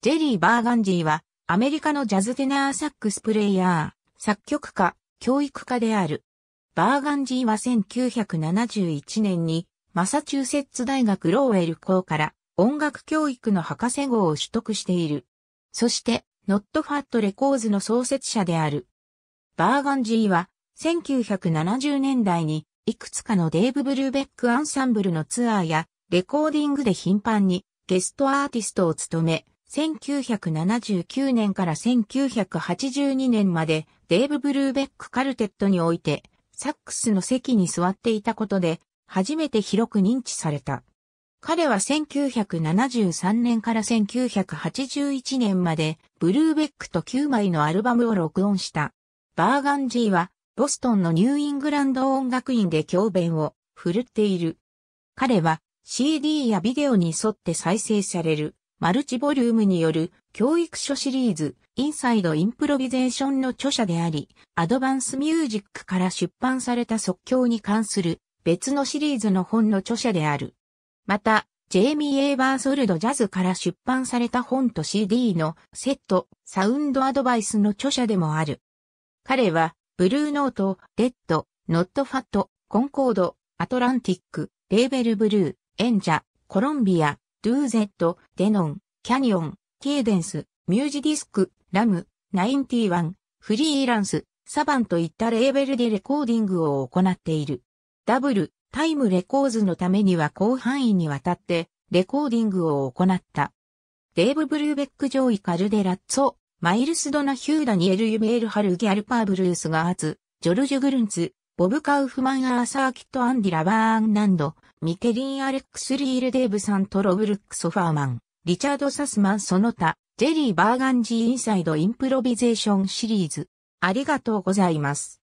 ジェリー・バーガンジーは、アメリカのジャズテナーサックスプレイヤー、作曲家、教育家である。バーガンジーは1971年に、マサチューセッツ大学ローウェル校から音楽教育の博士号を取得している。そして、ノットファットレコーズの創設者である。バーガンジーは、1970年代に、いくつかのデイブ・ブルーベックアンサンブルのツアーや、レコーディングで頻繁にゲストアーティストを務め、1979年から1982年までデーブ・ブルーベック・カルテットにおいてサックスの席に座っていたことで初めて広く認知された。彼は1973年から1981年までブルーベックと9枚のアルバムを録音した。バーガンジーはボストンのニューイングランド音楽院で教鞭を振るっている。彼は CD やビデオに沿って再生されるマルチボリュームによる教育書シリーズ、インサイド・インプロビゼーションの著者であり、アドバンス・ミュージックから出版された即興に関する別のシリーズの本の著者である。また、ジェイミー・エーバーソルド・ジャズから出版された本と CD のセット、サウンド・アドバイスの著者でもある。彼は、ブルーノート、レッド、ノット・ファット、コンコード、アトランティック、レーベル・ブルー、エンジャ、コロンビア、ドゥーゼット、デノン、キャニオン、ケーデンス、ミュージディスク、ラム、ナインティワン、フリーランス、サバンといったレーベルでレコーディングを行っている。ダブル、タイムレコーズのためには広範囲にわたってレコーディングを行った。デーブ・ブルーベック・ジョイ・カルデラッツォ、マイルス・ドナ・ヒュー・ダニエル・ユベール・ハル・ギャル・パー・ブルース・ガーツ、ジョルジュ・グルンツ、ボブ・カウフマン・アーサー・キット・アンディ・ラバーン・ナンド、ミケリン・アレックス・リール・デーブさんとロブルック・ソファーマン、リチャード・サスマンその他、ジェリー・バーガンジー・インサイド・インプロビゼーションシリーズ。ありがとうございます。